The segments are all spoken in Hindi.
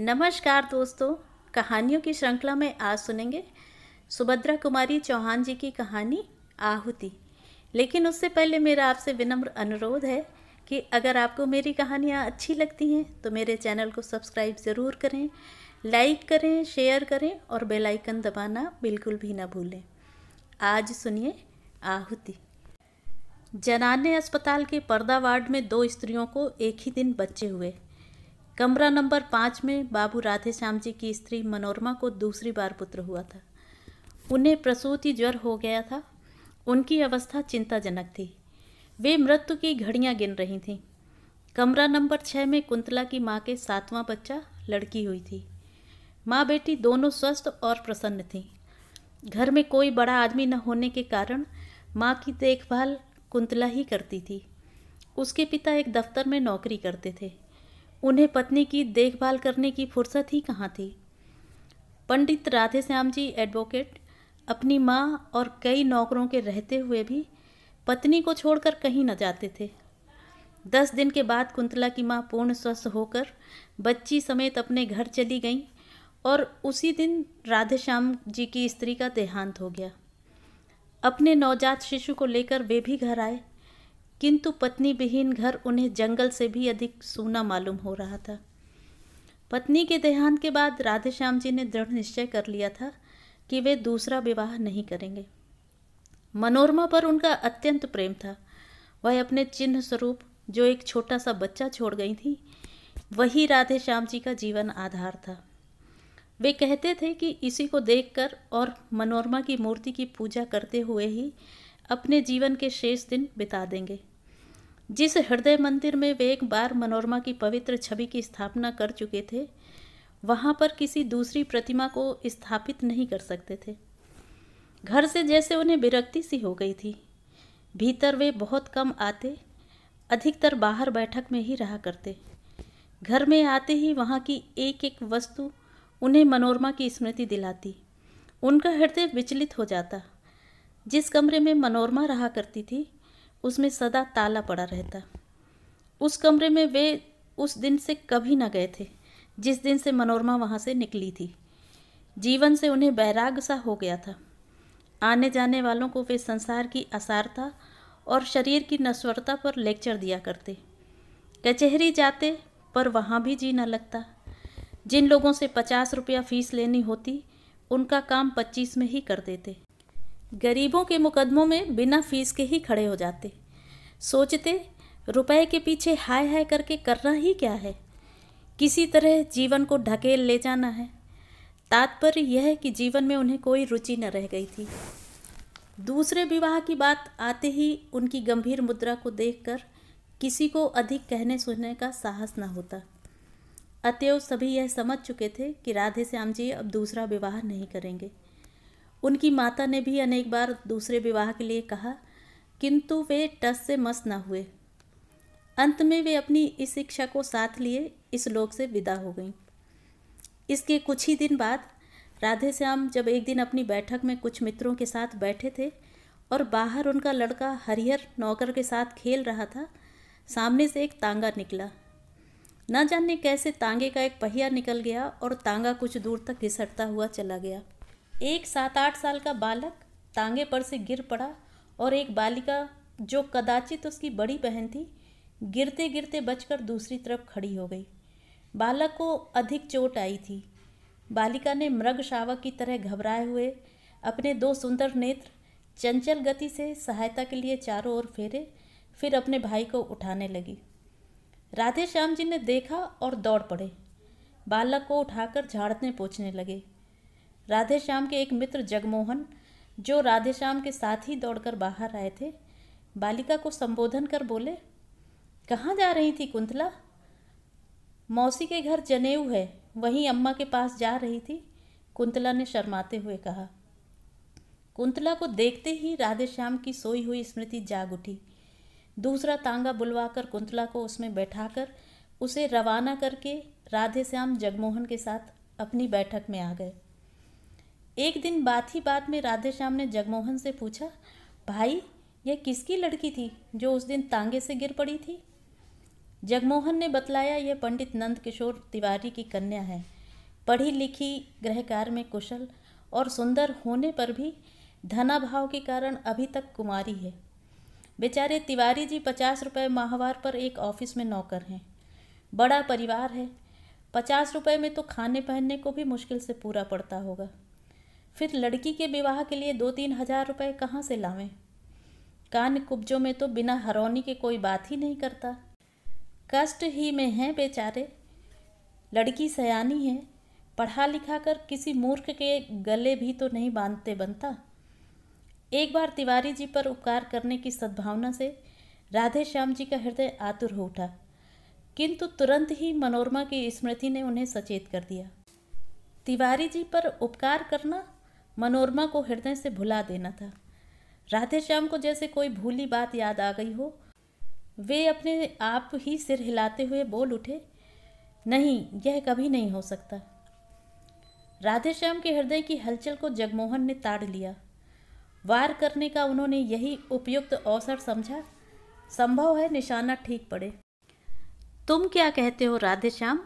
नमस्कार दोस्तों कहानियों की श्रृंखला में आज सुनेंगे सुभद्रा कुमारी चौहान जी की कहानी आहुति लेकिन उससे पहले मेरा आपसे विनम्र अनुरोध है कि अगर आपको मेरी कहानियाँ अच्छी लगती हैं तो मेरे चैनल को सब्सक्राइब ज़रूर करें लाइक करें शेयर करें और बेल आइकन दबाना बिल्कुल भी ना भूलें आज सुनिए आहुति जनान्य अस्पताल के पर्दा वार्ड में दो स्त्रियों को एक ही दिन बच्चे हुए कमरा नंबर पाँच में बाबू राधेश्याम जी की स्त्री मनोरमा को दूसरी बार पुत्र हुआ था उन्हें प्रसूति ज्वर हो गया था उनकी अवस्था चिंताजनक थी वे मृत्यु की घड़ियाँ गिन रही थीं कमरा नंबर छः में कुंतला की माँ के सातवां बच्चा लड़की हुई थी माँ बेटी दोनों स्वस्थ और प्रसन्न थीं घर में कोई बड़ा आदमी न होने के कारण माँ की देखभाल कुंतला ही करती थी उसके पिता एक दफ्तर में नौकरी करते थे उन्हें पत्नी की देखभाल करने की फुर्सत ही कहाँ थी पंडित राधे श्याम जी एडवोकेट अपनी माँ और कई नौकरों के रहते हुए भी पत्नी को छोड़कर कहीं न जाते थे दस दिन के बाद कुंतला की माँ पूर्ण स्वस्थ होकर बच्ची समेत अपने घर चली गईं और उसी दिन राधेश्याम जी की स्त्री का देहांत हो गया अपने नवजात शिशु को लेकर वे भी घर आए किंतु पत्नी विहीन घर उन्हें जंगल से भी अधिक सूना मालूम हो रहा था पत्नी के देहांत के बाद राधेश्याम जी ने दृढ़ निश्चय कर लिया था कि वे दूसरा विवाह नहीं करेंगे मनोरमा पर उनका अत्यंत प्रेम था वह अपने चिन्ह स्वरूप जो एक छोटा सा बच्चा छोड़ गई थी वही राधे श्याम जी का जीवन आधार था वे कहते थे कि इसी को देखकर और मनोरमा की मूर्ति की पूजा करते हुए ही अपने जीवन के शेष दिन बिता देंगे जिस हृदय मंदिर में वे एक बार मनोरमा की पवित्र छवि की स्थापना कर चुके थे वहाँ पर किसी दूसरी प्रतिमा को स्थापित नहीं कर सकते थे घर से जैसे उन्हें विरक्ति सी हो गई थी भीतर वे बहुत कम आते अधिकतर बाहर बैठक में ही रहा करते घर में आते ही वहाँ की एक एक वस्तु उन्हें मनोरमा की स्मृति दिलाती उनका हृदय विचलित हो जाता जिस कमरे में मनोरमा रहा करती थी उसमें सदा ताला पड़ा रहता उस कमरे में वे उस दिन से कभी न गए थे जिस दिन से मनोरमा वहाँ से निकली थी जीवन से उन्हें बैराग सा हो गया था आने जाने वालों को वे संसार की असारता और शरीर की नस्वरता पर लेक्चर दिया करते कचहरी जाते पर वहाँ भी जी न लगता जिन लोगों से पचास रुपया फीस लेनी होती उनका काम पच्चीस में ही कर देते गरीबों के मुकदमों में बिना फीस के ही खड़े हो जाते सोचते रुपए के पीछे हाय हाय करके करना ही क्या है किसी तरह जीवन को ढकेल ले जाना है तात्पर्य यह है कि जीवन में उन्हें कोई रुचि न रह गई थी दूसरे विवाह की बात आते ही उनकी गंभीर मुद्रा को देखकर किसी को अधिक कहने सुनने का साहस न होता अतएव सभी यह समझ चुके थे कि राधे श्याम जी अब दूसरा विवाह नहीं करेंगे उनकी माता ने भी अनेक बार दूसरे विवाह के लिए कहा किंतु वे टस से मस न हुए अंत में वे अपनी इस शिक्षा को साथ लिए इस लोक से विदा हो गईं इसके कुछ ही दिन बाद राधे श्याम जब एक दिन अपनी बैठक में कुछ मित्रों के साथ बैठे थे और बाहर उनका लड़का हरिहर नौकर के साथ खेल रहा था सामने से एक तांगा निकला न जाने कैसे तांगे का एक पहिया निकल गया और तांगा कुछ दूर तक घिसटता हुआ चला गया एक सात आठ साल का बालक तांगे पर से गिर पड़ा और एक बालिका जो कदाचित उसकी बड़ी बहन थी गिरते गिरते बचकर दूसरी तरफ खड़ी हो गई बालक को अधिक चोट आई थी बालिका ने मृग शावक की तरह घबराए हुए अपने दो सुंदर नेत्र चंचल गति से सहायता के लिए चारों ओर फेरे फिर अपने भाई को उठाने लगी राधे श्याम जी ने देखा और दौड़ पड़े बालक को उठाकर झाड़ने पोछने लगे राधे श्याम के एक मित्र जगमोहन जो राधे श्याम के साथ ही दौड़कर बाहर आए थे बालिका को संबोधन कर बोले कहाँ जा रही थी कुंतला मौसी के घर जनेऊ है वहीं अम्मा के पास जा रही थी कुंतला ने शर्माते हुए कहा कुंतला को देखते ही राधे श्याम की सोई हुई स्मृति जाग उठी दूसरा तांगा बुलवाकर कुंतला को उसमें बैठाकर उसे रवाना करके राधे श्याम जगमोहन के साथ अपनी बैठक में आ गए एक दिन बात ही बात में राधे श्याम ने जगमोहन से पूछा भाई यह किसकी लड़की थी जो उस दिन तांगे से गिर पड़ी थी जगमोहन ने बतलाया यह पंडित नंद किशोर तिवारी की कन्या है पढ़ी लिखी गृहकार में कुशल और सुंदर होने पर भी धनाभाव के कारण अभी तक कुमारी है बेचारे तिवारी जी पचास रुपये माहवार पर एक ऑफिस में नौकर हैं बड़ा परिवार है पचास रुपये में तो खाने पहनने को भी मुश्किल से पूरा पड़ता होगा फिर लड़की के विवाह के लिए दो तीन हजार रुपये कहाँ से लावें कान कुब्जों में तो बिना हरौनी के कोई बात ही नहीं करता कष्ट ही में हैं बेचारे लड़की सयानी है पढ़ा लिखा कर किसी मूर्ख के गले भी तो नहीं बांधते बनता एक बार तिवारी जी पर उपकार करने की सद्भावना से राधे श्याम जी का हृदय आतुर हो उठा किंतु तुरंत ही मनोरमा की स्मृति ने उन्हें सचेत कर दिया तिवारी जी पर उपकार करना मनोरमा को हृदय से भुला देना था राधे श्याम को जैसे कोई भूली बात याद आ गई हो वे अपने आप ही सिर हिलाते हुए बोल उठे नहीं यह कभी नहीं हो सकता राधे श्याम के हृदय की हलचल को जगमोहन ने ताड़ लिया वार करने का उन्होंने यही उपयुक्त अवसर समझा संभव है निशाना ठीक पड़े तुम क्या कहते हो राधे श्याम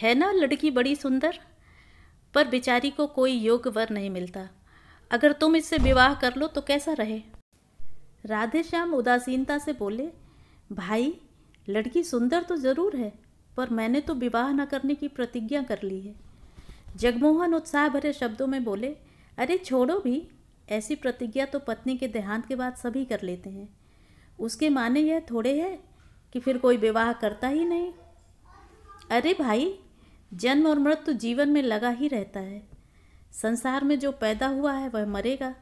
है ना लड़की बड़ी सुंदर पर बेचारी को कोई योग्य वर नहीं मिलता अगर तुम इससे विवाह कर लो तो कैसा रहे राधे श्याम उदासीनता से बोले भाई लड़की सुंदर तो ज़रूर है पर मैंने तो विवाह न करने की प्रतिज्ञा कर ली है जगमोहन उत्साह भरे शब्दों में बोले अरे छोड़ो भी ऐसी प्रतिज्ञा तो पत्नी के देहांत के बाद सभी कर लेते हैं उसके माने यह थोड़े है कि फिर कोई विवाह करता ही नहीं अरे भाई जन्म और मृत्यु तो जीवन में लगा ही रहता है संसार में जो पैदा हुआ है वह मरेगा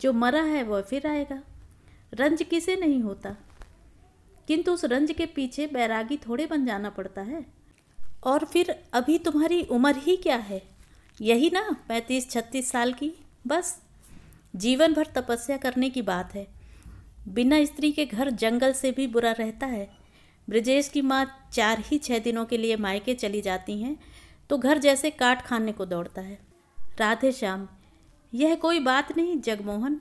जो मरा है वह फिर आएगा रंज किसे नहीं होता किंतु उस रंज के पीछे बैरागी थोड़े बन जाना पड़ता है और फिर अभी तुम्हारी उम्र ही क्या है यही ना पैंतीस छत्तीस साल की बस जीवन भर तपस्या करने की बात है बिना स्त्री के घर जंगल से भी बुरा रहता है ब्रजेश की माँ चार ही छः दिनों के लिए मायके चली जाती हैं तो घर जैसे काट खाने को दौड़ता है राधे श्याम यह कोई बात नहीं जगमोहन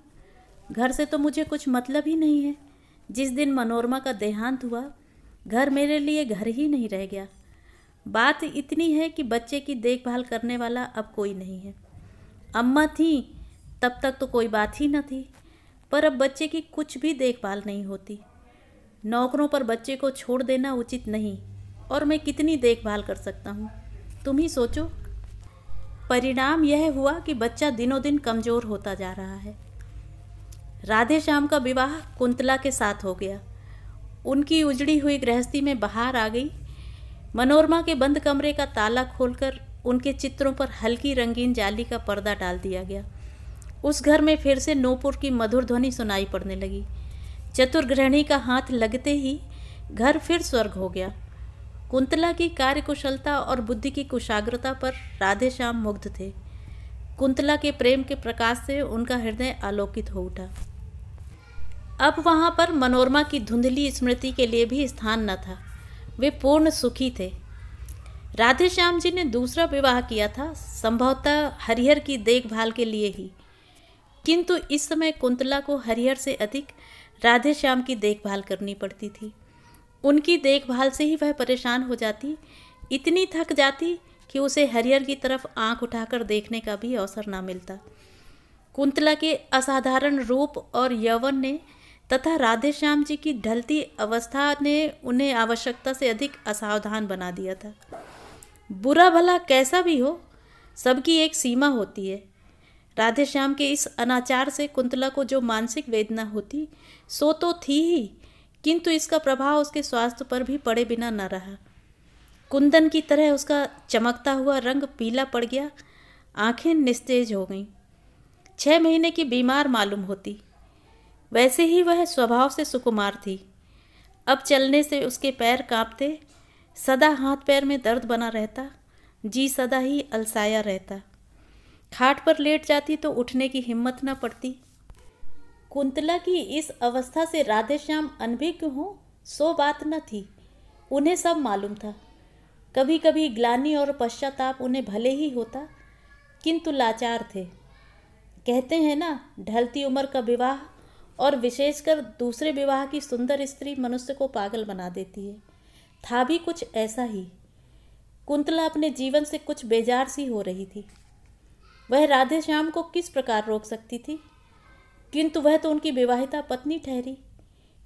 घर से तो मुझे कुछ मतलब ही नहीं है जिस दिन मनोरमा का देहांत हुआ घर मेरे लिए घर ही नहीं रह गया बात इतनी है कि बच्चे की देखभाल करने वाला अब कोई नहीं है अम्मा थी तब तक तो कोई बात ही न थी पर अब बच्चे की कुछ भी देखभाल नहीं होती नौकरों पर बच्चे को छोड़ देना उचित नहीं और मैं कितनी देखभाल कर सकता हूँ तुम ही सोचो परिणाम यह हुआ कि बच्चा दिनों दिन कमज़ोर होता जा रहा है राधे श्याम का विवाह कुंतला के साथ हो गया उनकी उजड़ी हुई गृहस्थी में बाहर आ गई मनोरमा के बंद कमरे का ताला खोलकर उनके चित्रों पर हल्की रंगीन जाली का पर्दा डाल दिया गया उस घर में फिर से नोपुर की मधुर ध्वनि सुनाई पड़ने लगी चतुर्ग्रहणी का हाथ लगते ही घर फिर स्वर्ग हो गया कुंतला की कार्यकुशलता और बुद्धि की कुशाग्रता पर राधे श्याम मुग्ध थे कुंतला के प्रेम के प्रकाश से उनका हृदय आलोकित हो उठा अब वहाँ पर मनोरमा की धुंधली स्मृति के लिए भी स्थान न था वे पूर्ण सुखी थे राधे श्याम जी ने दूसरा विवाह किया था संभवतः हरिहर की देखभाल के लिए ही किंतु इस समय कुंतला को हरिहर से अधिक राधे श्याम की देखभाल करनी पड़ती थी उनकी देखभाल से ही वह परेशान हो जाती इतनी थक जाती कि उसे हरियर की तरफ आंख उठाकर देखने का भी अवसर ना मिलता कुंतला के असाधारण रूप और यवन ने तथा राधेश्याम जी की ढलती अवस्था ने उन्हें आवश्यकता से अधिक असावधान बना दिया था बुरा भला कैसा भी हो सबकी एक सीमा होती है राधेश्याम के इस अनाचार से कुंतला को जो मानसिक वेदना होती सो तो थी ही किंतु इसका प्रभाव उसके स्वास्थ्य पर भी पड़े बिना न रहा कुंदन की तरह उसका चमकता हुआ रंग पीला पड़ गया आंखें निस्तेज हो गईं छः महीने की बीमार मालूम होती वैसे ही वह स्वभाव से सुकुमार थी अब चलने से उसके पैर कांपते सदा हाथ पैर में दर्द बना रहता जी सदा ही अलसाया रहता खाट पर लेट जाती तो उठने की हिम्मत न पड़ती कुंतला की इस अवस्था से राधेश्याम अनभिज्ञ हों सो बात न थी उन्हें सब मालूम था कभी कभी ग्लानी और पश्चाताप उन्हें भले ही होता किंतु लाचार थे कहते हैं ना ढलती उम्र का विवाह और विशेषकर दूसरे विवाह की सुंदर स्त्री मनुष्य को पागल बना देती है था भी कुछ ऐसा ही कुंतला अपने जीवन से कुछ बेजार सी हो रही थी वह राधे श्याम को किस प्रकार रोक सकती थी किंतु वह तो उनकी विवाहिता पत्नी ठहरी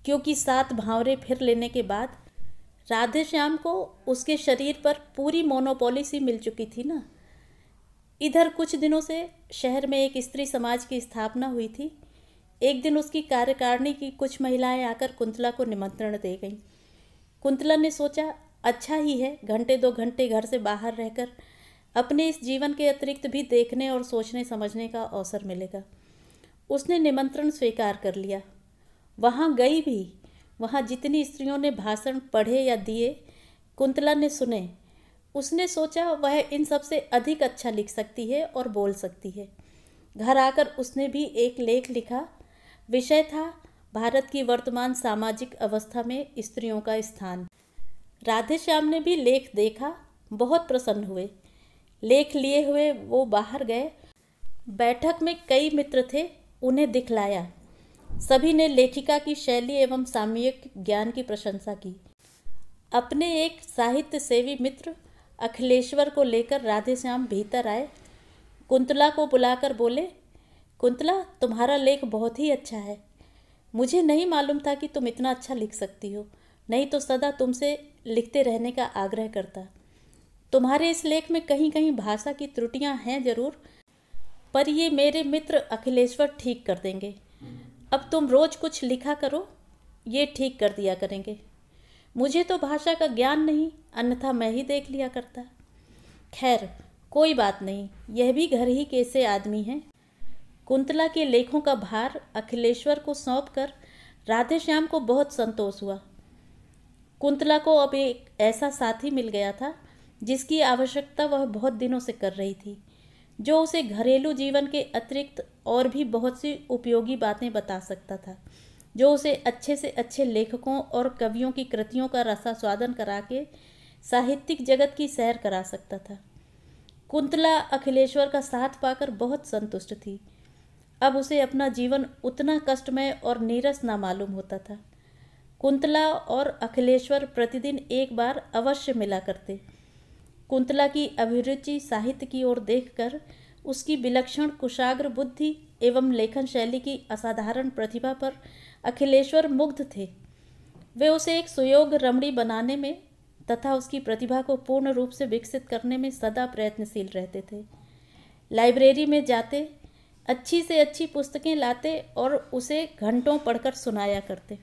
क्योंकि सात भावरे फिर लेने के बाद राधे श्याम को उसके शरीर पर पूरी मोनोपोलिसी मिल चुकी थी ना इधर कुछ दिनों से शहर में एक स्त्री समाज की स्थापना हुई थी एक दिन उसकी कार्यकारिणी की कुछ महिलाएं आकर कुंतला को निमंत्रण दे गईं कुंतला ने सोचा अच्छा ही है घंटे दो घंटे घर से बाहर रहकर अपने इस जीवन के अतिरिक्त भी देखने और सोचने समझने का अवसर मिलेगा उसने निमंत्रण स्वीकार कर लिया वहाँ गई भी वहाँ जितनी स्त्रियों ने भाषण पढ़े या दिए कुंतला ने सुने उसने सोचा वह इन सब से अधिक अच्छा लिख सकती है और बोल सकती है घर आकर उसने भी एक लेख लिखा विषय था भारत की वर्तमान सामाजिक अवस्था में स्त्रियों का स्थान राधेश्याम ने भी लेख देखा बहुत प्रसन्न हुए लेख लिए हुए वो बाहर गए बैठक में कई मित्र थे उन्हें दिखलाया सभी ने लेखिका की शैली एवं सामयिक ज्ञान की प्रशंसा की अपने एक साहित्य सेवी मित्र अखिलेश्वर को लेकर राधेश्याम भीतर आए कुंतला को बुलाकर बोले कुंतला तुम्हारा लेख बहुत ही अच्छा है मुझे नहीं मालूम था कि तुम इतना अच्छा लिख सकती हो नहीं तो सदा तुमसे लिखते रहने का आग्रह करता तुम्हारे इस लेख में कहीं कहीं भाषा की त्रुटियां हैं जरूर पर ये मेरे मित्र अखिलेश्वर ठीक कर देंगे अब तुम रोज़ कुछ लिखा करो ये ठीक कर दिया करेंगे मुझे तो भाषा का ज्ञान नहीं अन्यथा मैं ही देख लिया करता खैर कोई बात नहीं यह भी घर ही कैसे आदमी हैं कुंतला के लेखों का भार अखिलेश्वर को सौंप कर राधेश्याम को बहुत संतोष हुआ कुंतला को अब एक ऐसा साथी मिल गया था जिसकी आवश्यकता वह बहुत दिनों से कर रही थी जो उसे घरेलू जीवन के अतिरिक्त और भी बहुत सी उपयोगी बातें बता सकता था जो उसे अच्छे से अच्छे लेखकों और कवियों की कृतियों का स्वादन करा के साहित्यिक जगत की सैर करा सकता था कुंतला अखिलेश्वर का साथ पाकर बहुत संतुष्ट थी अब उसे अपना जीवन उतना कष्टमय और नीरस ना मालूम होता था कुंतला और अखिलेश्वर प्रतिदिन एक बार अवश्य मिला करते कुंतला की अभिरुचि साहित्य की ओर देखकर उसकी विलक्षण कुशाग्र बुद्धि एवं लेखन शैली की असाधारण प्रतिभा पर अखिलेश्वर मुग्ध थे वे उसे एक सुयोग रमणी बनाने में तथा उसकी प्रतिभा को पूर्ण रूप से विकसित करने में सदा प्रयत्नशील रहते थे लाइब्रेरी में जाते अच्छी से अच्छी पुस्तकें लाते और उसे घंटों पढ़कर सुनाया करते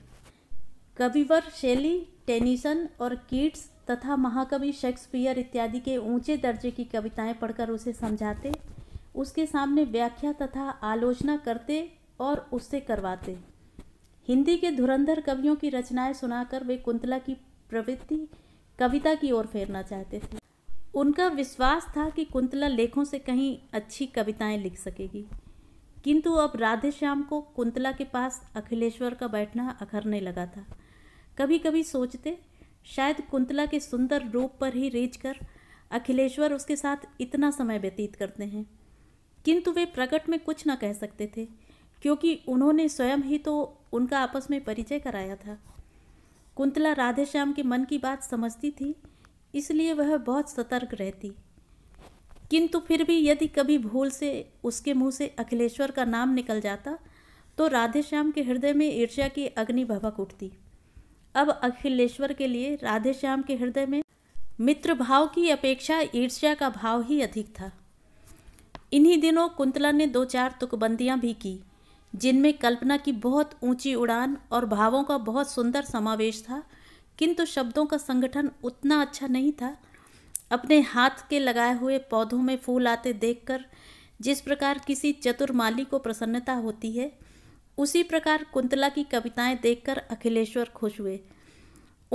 कविवर शैली टेनिसन और कीट्स तथा महाकवि शेक्सपियर इत्यादि के ऊंचे दर्जे की कविताएं पढ़कर उसे समझाते उसके सामने व्याख्या तथा आलोचना करते और उससे करवाते हिंदी के धुरंधर कवियों की रचनाएं सुनाकर वे कुंतला की प्रवृत्ति कविता की ओर फेरना चाहते थे उनका विश्वास था कि कुंतला लेखों से कहीं अच्छी कविताएं लिख सकेगी किंतु अब राधेश्याम को कुंतला के पास अखिलेश्वर का बैठना अखरने लगा था कभी कभी सोचते शायद कुंतला के सुंदर रूप पर ही रेच कर अखिलेश्वर उसके साथ इतना समय व्यतीत करते हैं किंतु वे प्रकट में कुछ न कह सकते थे क्योंकि उन्होंने स्वयं ही तो उनका आपस में परिचय कराया था कुंतला राधेश्याम के मन की बात समझती थी इसलिए वह बहुत सतर्क रहती किंतु फिर भी यदि कभी भूल से उसके मुंह से अखिलेश्वर का नाम निकल जाता तो राधेश्याम के हृदय में ईर्ष्या की अग्नि भभक उठती अब अखिलेश्वर के लिए राधे श्याम के हृदय में मित्र भाव की अपेक्षा ईर्ष्या का भाव ही अधिक था इन्हीं दिनों कुंतला ने दो चार तुकबंदियाँ भी की जिनमें कल्पना की बहुत ऊंची उड़ान और भावों का बहुत सुंदर समावेश था किंतु शब्दों का संगठन उतना अच्छा नहीं था अपने हाथ के लगाए हुए पौधों में फूल आते देखकर जिस प्रकार किसी चतुर माली को प्रसन्नता होती है उसी प्रकार कुंतला की कविताएं देखकर अखिलेश्वर खुश हुए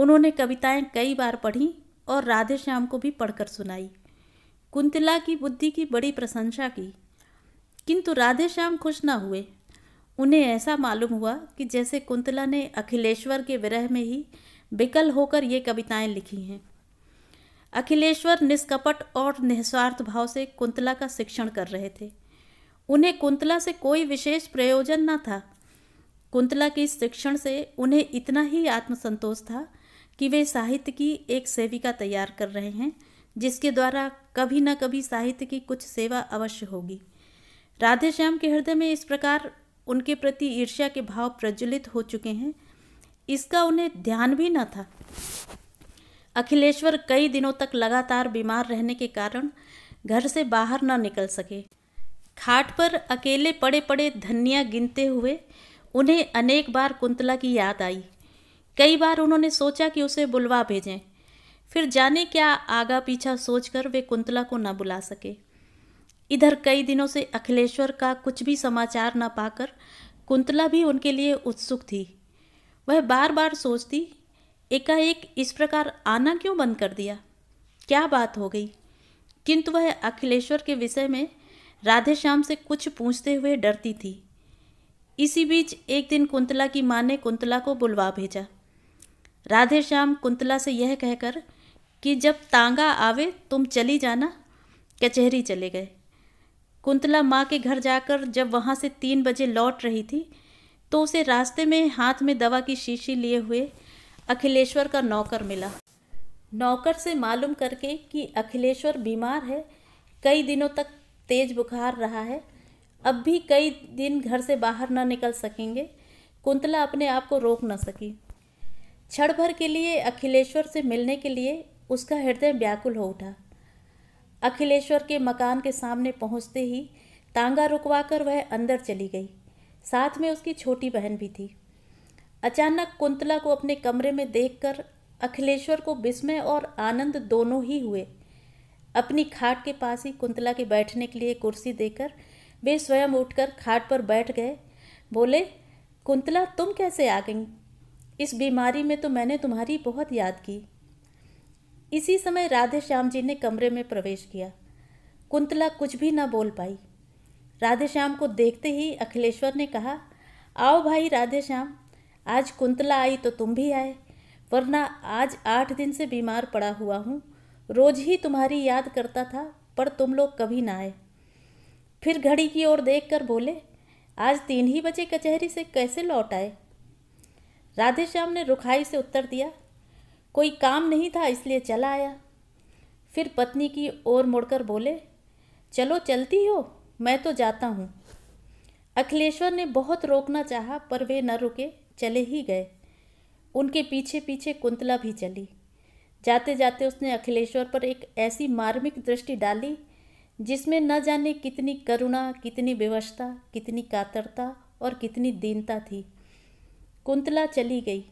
उन्होंने कविताएं कई बार पढ़ी और राधे श्याम को भी पढ़कर सुनाई कुंतला की बुद्धि की बड़ी प्रशंसा की किंतु राधे श्याम खुश न हुए उन्हें ऐसा मालूम हुआ कि जैसे कुंतला ने अखिलेश्वर के विरह में ही विकल होकर ये कविताएं लिखी हैं अखिलेश्वर निष्कपट और निस्वार्थ भाव से कुंतला का शिक्षण कर रहे थे उन्हें कुंतला से कोई विशेष प्रयोजन न था कुंतला के शिक्षण से उन्हें इतना ही आत्मसंतोष था कि वे साहित्य की एक सेविका तैयार कर रहे हैं जिसके द्वारा कभी न कभी साहित्य की कुछ सेवा अवश्य होगी राधेश्याम के हृदय में इस प्रकार उनके प्रति ईर्ष्या के भाव प्रज्वलित हो चुके हैं इसका उन्हें ध्यान भी न था अखिलेश्वर कई दिनों तक लगातार बीमार रहने के कारण घर से बाहर न निकल सके खाट पर अकेले पड़े पड़े धनिया गिनते हुए उन्हें अनेक बार कुंतला की याद आई कई बार उन्होंने सोचा कि उसे बुलवा भेजें फिर जाने क्या आगा पीछा सोचकर वे कुंतला को न बुला सके इधर कई दिनों से अखिलेश्वर का कुछ भी समाचार न पाकर कुंतला भी उनके लिए उत्सुक थी वह बार बार सोचती एकाएक इस प्रकार आना क्यों बंद कर दिया क्या बात हो गई किंतु वह अखिलेश्वर के विषय में राधे श्याम से कुछ पूछते हुए डरती थी इसी बीच एक दिन कुंतला की माँ ने कुंतला को बुलवा भेजा राधे श्याम कुंतला से यह कहकर कि जब तांगा आवे तुम चली जाना कचहरी चले गए कुंतला माँ के घर जाकर जब वहाँ से तीन बजे लौट रही थी तो उसे रास्ते में हाथ में दवा की शीशी लिए हुए अखिलेश्वर का नौकर मिला नौकर से मालूम करके कि अखिलेश्वर बीमार है कई दिनों तक तेज बुखार रहा है अब भी कई दिन घर से बाहर न निकल सकेंगे कुंतला अपने आप को रोक न सकी क्षण भर के लिए अखिलेश्वर से मिलने के लिए उसका हृदय व्याकुल हो उठा अखिलेश्वर के मकान के सामने पहुंचते ही तांगा रुकवाकर वह अंदर चली गई साथ में उसकी छोटी बहन भी थी अचानक कुंतला को अपने कमरे में देखकर अखिलेश्वर को विस्मय और आनंद दोनों ही हुए अपनी खाट के पास ही कुंतला के बैठने के लिए कुर्सी देकर वे स्वयं उठकर खाट पर बैठ गए बोले कुंतला तुम कैसे आ गई इस बीमारी में तो मैंने तुम्हारी बहुत याद की इसी समय राधे श्याम जी ने कमरे में प्रवेश किया कुंतला कुछ भी ना बोल पाई राधे श्याम को देखते ही अखिलेश्वर ने कहा आओ भाई राधे श्याम आज कुंतला आई तो तुम भी आए वरना आज आठ दिन से बीमार पड़ा हुआ हूँ रोज ही तुम्हारी याद करता था पर तुम लोग कभी ना आए फिर घड़ी की ओर देखकर बोले आज तीन ही बजे कचहरी से कैसे लौट आए राधेश्याम ने रुखाई से उत्तर दिया कोई काम नहीं था इसलिए चला आया फिर पत्नी की ओर मुड़कर बोले चलो चलती हो मैं तो जाता हूँ अखिलेश्वर ने बहुत रोकना चाहा पर वे न रुके चले ही गए उनके पीछे पीछे कुंतला भी चली जाते जाते उसने अखिलेश्वर पर एक ऐसी मार्मिक दृष्टि डाली जिसमें न जाने कितनी करुणा कितनी विवशता कितनी कातरता और कितनी दीनता थी कुंतला चली गई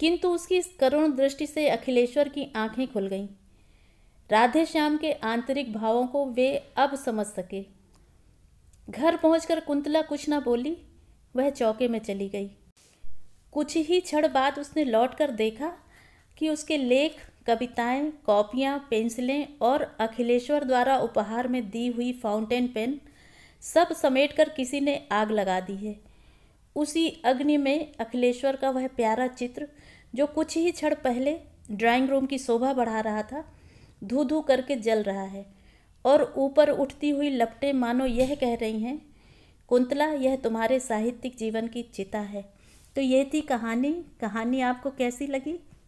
किंतु उसकी इस करुण दृष्टि से अखिलेश्वर की आंखें खुल गईं राधे श्याम के आंतरिक भावों को वे अब समझ सके घर पहुंचकर कुंतला कुछ ना बोली वह चौके में चली गई कुछ ही क्षण बाद उसने लौटकर देखा कि उसके लेख कविताएं, कॉपियां, पेंसिलें और अखिलेश्वर द्वारा उपहार में दी हुई फाउंटेन पेन सब समेटकर किसी ने आग लगा दी है उसी अग्नि में अखिलेश्वर का वह प्यारा चित्र जो कुछ ही क्षण पहले ड्राइंग रूम की शोभा बढ़ा रहा था धू धू करके जल रहा है और ऊपर उठती हुई लपटें मानो यह कह रही हैं कुंतला यह तुम्हारे साहित्यिक जीवन की चिता है तो यह थी कहानी कहानी आपको कैसी लगी